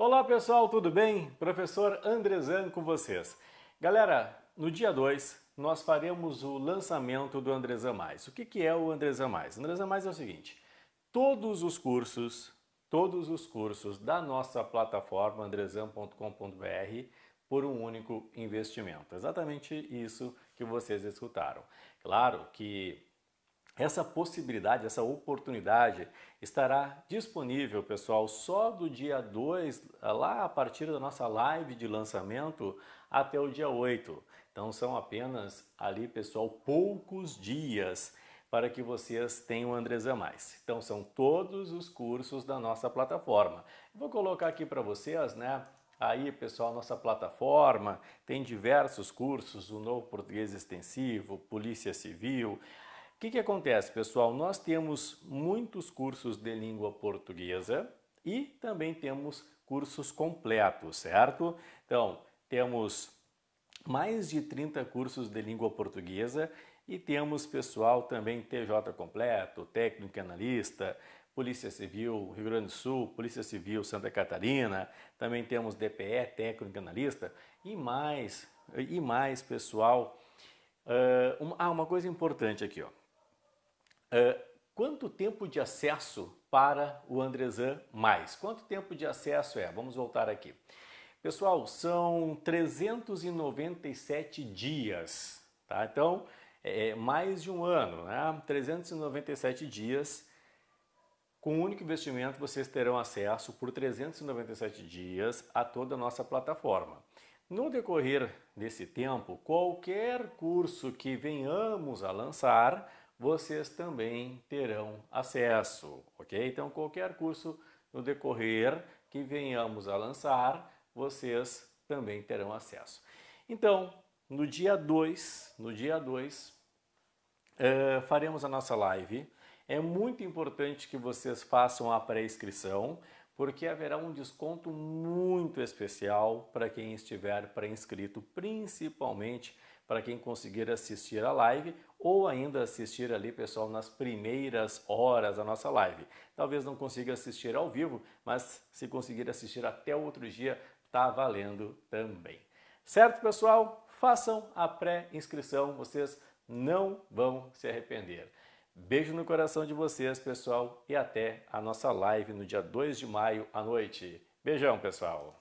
Olá pessoal, tudo bem? Professor Andrezan com vocês. Galera, no dia 2 nós faremos o lançamento do Andrezan Mais. O que, que é o Andrezan Mais? Andrezan Mais é o seguinte, todos os cursos, todos os cursos da nossa plataforma andrezan.com.br por um único investimento. Exatamente isso que vocês escutaram. Claro que essa possibilidade, essa oportunidade estará disponível, pessoal, só do dia 2, lá a partir da nossa live de lançamento, até o dia 8. Então são apenas ali, pessoal, poucos dias para que vocês tenham Andresa Mais. Então são todos os cursos da nossa plataforma. Vou colocar aqui para vocês, né? Aí, pessoal, nossa plataforma tem diversos cursos, o Novo Português Extensivo, Polícia Civil, o que, que acontece, pessoal? Nós temos muitos cursos de língua portuguesa e também temos cursos completos, certo? Então, temos mais de 30 cursos de língua portuguesa e temos pessoal também TJ completo, técnico analista, Polícia Civil Rio Grande do Sul, Polícia Civil Santa Catarina, também temos DPE, técnico analista e mais e mais pessoal. Uh, uma, ah, uma coisa importante aqui, ó. Uh, quanto tempo de acesso para o Andrezan mais? Quanto tempo de acesso é? Vamos voltar aqui. Pessoal, são 397 dias, tá? Então, é, é mais de um ano, né? 397 dias. Com um único investimento, vocês terão acesso por 397 dias a toda a nossa plataforma. No decorrer desse tempo, qualquer curso que venhamos a lançar, vocês também terão acesso, ok? Então, qualquer curso no decorrer que venhamos a lançar, vocês também terão acesso. Então, no dia 2, no dia 2, uh, eh, faremos a nossa live. É muito importante que vocês façam a pré-inscrição, porque haverá um desconto muito especial para quem estiver pré-inscrito, principalmente para quem conseguir assistir a live ou ainda assistir ali, pessoal, nas primeiras horas da nossa live. Talvez não consiga assistir ao vivo, mas se conseguir assistir até o outro dia, tá valendo também. Certo, pessoal? Façam a pré-inscrição, vocês não vão se arrepender. Beijo no coração de vocês, pessoal, e até a nossa live no dia 2 de maio à noite. Beijão, pessoal!